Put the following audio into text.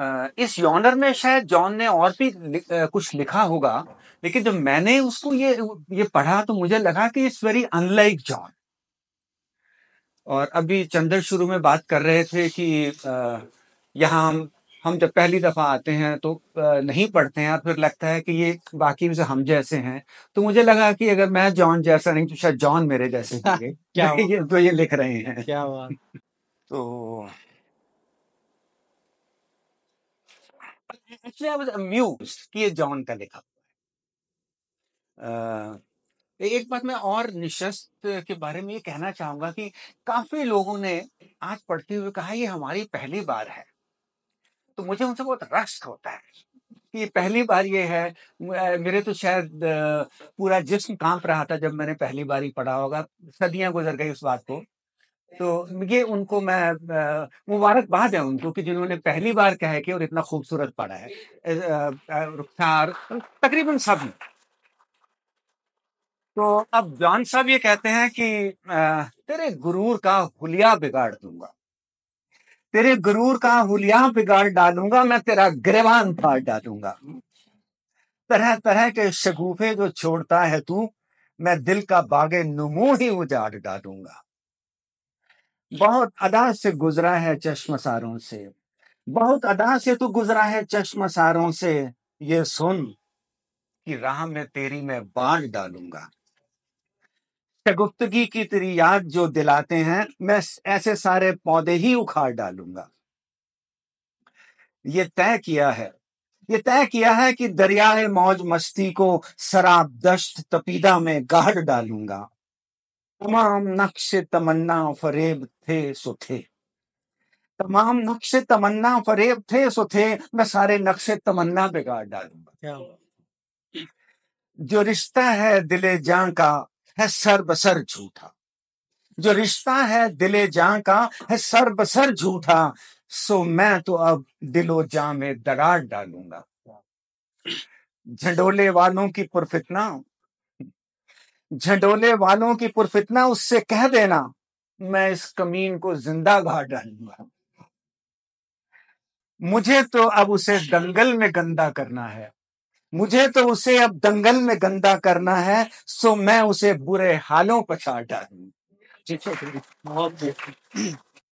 इस योनर में शायद जॉन ने और भी कुछ लिखा होगा लेकिन जब मैंने उसको ये ये पढ़ा तो मुझे लगा कि इट्स वेरी अनलाइक जॉन और अभी चंद्र शुरू में बात कर रहे थे कि यहाँ हम हम जब पहली दफा आते हैं तो नहीं पढ़ते हैं और फिर लगता है कि ये बाकी से हम जैसे हैं तो मुझे लगा कि अगर मैं जॉन जैसा नहीं तो शायद जॉन मेरे जैसे होंगे क्या ये तो ये लिख रहे हैं क्या बात तो एक्चुअली आई वाज अम्यूज्ड कि ये जॉन का लिखा हुआ है एक बात मैं और निशस्त के बारे में ये कहना चाहूंगा कि काफी लोगों ने आज पढ़ते हुए कहा ये हमारी पहली बार है तो मुझे उनसे बहुत रश्क होता है कि पहली बार ये है मेरे तो शायद पूरा जिस्म कांप रहा था जब मैंने पहली बार ही पढ़ा होगा सदियां गुजर गई उस बात को तो ये उनको मैं मुबारकबाद है उनको कि जिन्होंने पहली बार कह के और इतना खूबसूरत पढ़ा है रुखार तकरीबन सब तो अब जान साहब ये कहते हैं कि तेरे गुरूर का हुलिया बिगाड़ दूंगा तेरे गुरूर का हुलिया बिगाड़ डालूंगा मैं तेरा ग्रेवान फाड़ डालूंगा अच्छा। तरह तरह के शगुफे जो छोड़ता है तू मैं दिल का बागे नमू ही उजाड़ डालूंगा बहुत अदा से गुजरा है चश्मसारों से बहुत अदा से तू गुजरा है चश्मसारों से ये सुन कि राह में तेरी मैं बाढ़ डालूंगा शगुफ्तगी की तेरी याद जो दिलाते हैं मैं ऐसे सारे पौधे ही उखाड़ डालूंगा ये तय किया है ये तय किया है कि दरियाए मौज मस्ती को शराब दश्त तपीदा में गाड़ डालूंगा तमाम नक्श तमन्ना फरेब थे सो थे तमाम नक्श तमन्ना फरेब थे सो थे मैं सारे नक्शे तमन्ना बिगाड़ डालूंगा जो रिश्ता है दिले जां का है सर बसर झूठा जो रिश्ता है दिले जां का है सर बसर झूठा सो मैं तो अब दिलो जां में दरार डालूंगा झंडोले वालों की पुरफितना झंडोले वालों की पुरफितना उससे कह देना मैं इस कमीन को जिंदा गाड़ डालूंगा मुझे तो अब उसे दंगल में गंदा करना है मुझे तो उसे अब दंगल में गंदा करना है सो मैं उसे बुरे हालों पर छाड़ डालू